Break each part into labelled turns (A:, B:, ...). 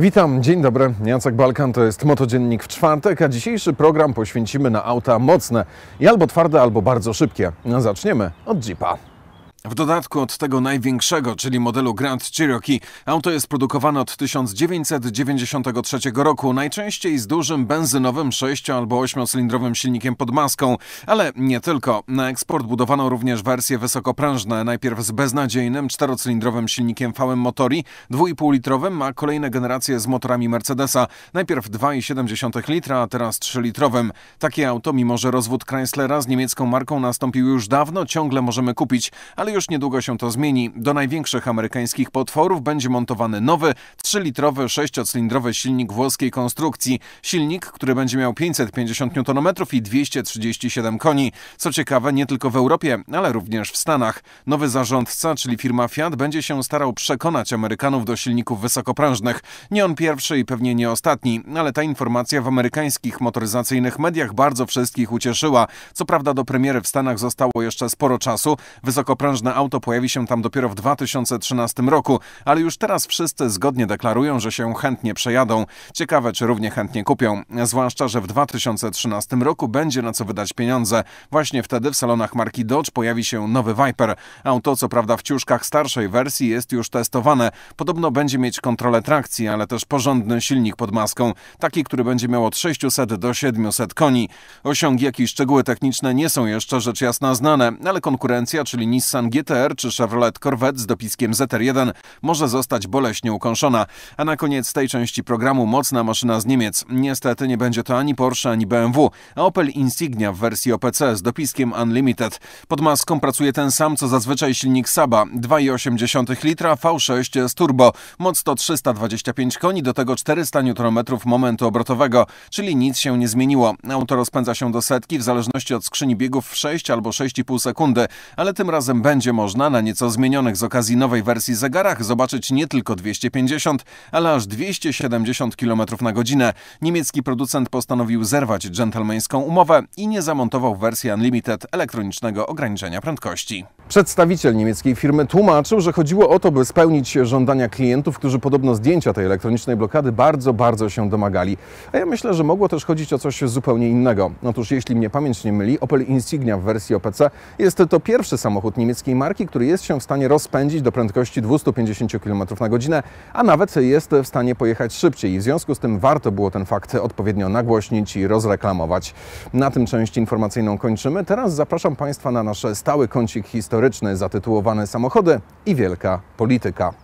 A: Witam, dzień dobry. Jacek Balkan to jest Motodziennik w czwartek, a dzisiejszy program poświęcimy na auta mocne i albo twarde, albo bardzo szybkie. Zaczniemy od Jeepa. W dodatku od tego największego, czyli modelu Grand Cherokee, auto jest produkowane od 1993 roku, najczęściej z dużym benzynowym 6 albo 8-cylindrowym silnikiem pod maską, ale nie tylko. Na eksport budowano również wersje wysokoprężne, najpierw z beznadziejnym 4-cylindrowym silnikiem VM Motori, 2,5-litrowym, a kolejne generacje z motorami Mercedesa, najpierw 2,7 litra, a teraz 3-litrowym. Takie auto, mimo że rozwód Chryslera z niemiecką marką nastąpił już dawno, ciągle możemy kupić, ale już niedługo się to zmieni. Do największych amerykańskich potworów będzie montowany nowy, 3-litrowy, 6-cylindrowy silnik włoskiej konstrukcji. Silnik, który będzie miał 550 Nm i 237 koni. Co ciekawe, nie tylko w Europie, ale również w Stanach. Nowy zarządca, czyli firma Fiat, będzie się starał przekonać Amerykanów do silników wysokoprężnych. Nie on pierwszy i pewnie nie ostatni, ale ta informacja w amerykańskich motoryzacyjnych mediach bardzo wszystkich ucieszyła. Co prawda do premiery w Stanach zostało jeszcze sporo czasu. Wysokoprężne auto pojawi się tam dopiero w 2013 roku, ale już teraz wszyscy zgodnie deklarują, deklarują, że się chętnie przejadą. Ciekawe, czy równie chętnie kupią. Zwłaszcza, że w 2013 roku będzie na co wydać pieniądze. Właśnie wtedy w salonach marki Dodge pojawi się nowy Viper. Auto, co prawda w ciuszkach starszej wersji, jest już testowane. Podobno będzie mieć kontrolę trakcji, ale też porządny silnik pod maską. Taki, który będzie miał od 600 do 700 koni. Osiągi, jak i szczegóły techniczne nie są jeszcze rzecz jasna znane, ale konkurencja, czyli Nissan GTR czy Chevrolet Corvette z dopiskiem ZR1 może zostać boleśnie ukończona. A na koniec tej części programu mocna maszyna z Niemiec. Niestety nie będzie to ani Porsche, ani BMW, a Opel Insignia w wersji OPC z dopiskiem Unlimited. Pod maską pracuje ten sam, co zazwyczaj silnik Saba, 2,8 litra V6 z turbo, moc to 325 koni, do tego 400 Nm momentu obrotowego, czyli nic się nie zmieniło. Auto rozpędza się do setki w zależności od skrzyni biegów w 6 albo 6,5 sekundy, ale tym razem będzie można na nieco zmienionych z okazji nowej wersji zegarach zobaczyć nie tylko 250, ale aż 270 km na godzinę. Niemiecki producent postanowił zerwać dżentelmeńską umowę i nie zamontował wersji Unlimited elektronicznego ograniczenia prędkości. Przedstawiciel niemieckiej firmy tłumaczył, że chodziło o to, by spełnić żądania klientów, którzy podobno zdjęcia tej elektronicznej blokady bardzo, bardzo się domagali. A ja myślę, że mogło też chodzić o coś zupełnie innego. Otóż jeśli mnie pamięć nie myli, Opel Insignia w wersji OPC jest to pierwszy samochód niemieckiej marki, który jest się w stanie rozpędzić do prędkości 250 km na godzinę, a nawet jest w stanie pojechać szybciej. W związku z tym warto było ten fakt odpowiednio nagłośnić i rozreklamować. Na tym część informacyjną kończymy. Teraz zapraszam Państwa na nasz stały kącik historii historyczny zatytułowany Samochody i Wielka Polityka.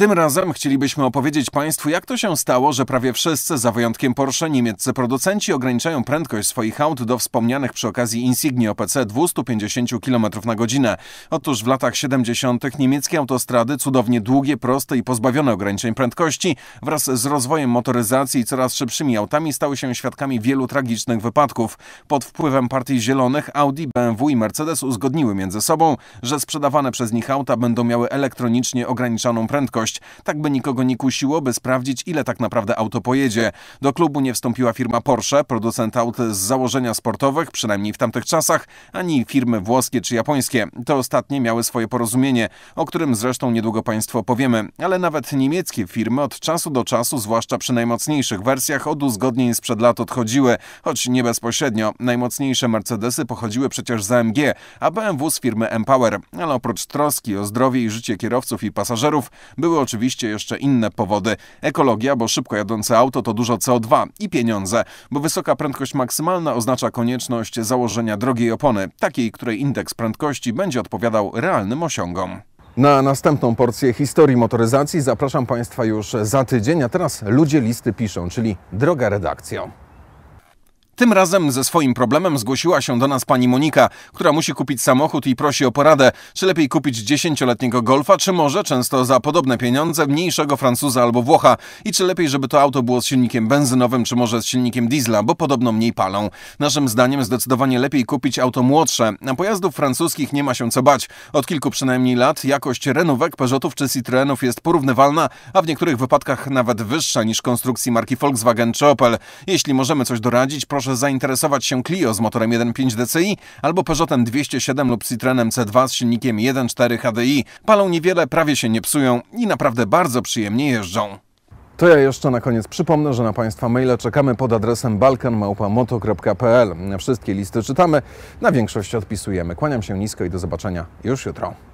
A: Tym razem chcielibyśmy opowiedzieć Państwu, jak to się stało, że prawie wszyscy, za wyjątkiem Porsche, niemieccy producenci ograniczają prędkość swoich aut do wspomnianych przy okazji Insigni OPC 250 km na godzinę. Otóż w latach 70. niemieckie autostrady, cudownie długie, proste i pozbawione ograniczeń prędkości, wraz z rozwojem motoryzacji i coraz szybszymi autami stały się świadkami wielu tragicznych wypadków. Pod wpływem partii zielonych Audi, BMW i Mercedes uzgodniły między sobą, że sprzedawane przez nich auta będą miały elektronicznie ograniczaną prędkość tak by nikogo nie kusiło, by sprawdzić, ile tak naprawdę auto pojedzie. Do klubu nie wstąpiła firma Porsche, producent aut z założenia sportowych, przynajmniej w tamtych czasach, ani firmy włoskie czy japońskie. Te ostatnie miały swoje porozumienie, o którym zresztą niedługo Państwu opowiemy, ale nawet niemieckie firmy od czasu do czasu, zwłaszcza przy najmocniejszych wersjach, od uzgodnień sprzed lat odchodziły, choć nie bezpośrednio. Najmocniejsze Mercedesy pochodziły przecież z AMG, a BMW z firmy Empower, ale oprócz troski o zdrowie i życie kierowców i pasażerów, były oczywiście jeszcze inne powody. Ekologia, bo szybko jadące auto to dużo CO2 i pieniądze, bo wysoka prędkość maksymalna oznacza konieczność założenia drogiej opony, takiej, której indeks prędkości będzie odpowiadał realnym osiągom. Na następną porcję historii motoryzacji zapraszam Państwa już za tydzień, a teraz ludzie listy piszą, czyli droga redakcja. Tym razem ze swoim problemem zgłosiła się do nas pani Monika, która musi kupić samochód i prosi o poradę, czy lepiej kupić dziesięcioletniego Golfa, czy może często za podobne pieniądze mniejszego Francuza albo Włocha i czy lepiej, żeby to auto było z silnikiem benzynowym, czy może z silnikiem diesla, bo podobno mniej palą. Naszym zdaniem zdecydowanie lepiej kupić auto młodsze. Na pojazdów francuskich nie ma się co bać. Od kilku przynajmniej lat jakość Renówek, Peugeotów czy Citroenów jest porównywalna, a w niektórych wypadkach nawet wyższa niż konstrukcji marki Volkswagen czy Opel. Jeśli możemy coś doradzić, proszę zainteresować się Clio z motorem 1.5 DCI albo Peugeotem 207 lub Citroenem C2 z silnikiem 1.4 HDI. Palą niewiele, prawie się nie psują i naprawdę bardzo przyjemnie jeżdżą. To ja jeszcze na koniec przypomnę, że na Państwa maile czekamy pod adresem balkanmałpamoto.pl. Wszystkie listy czytamy, na większość odpisujemy. Kłaniam się nisko i do zobaczenia już jutro.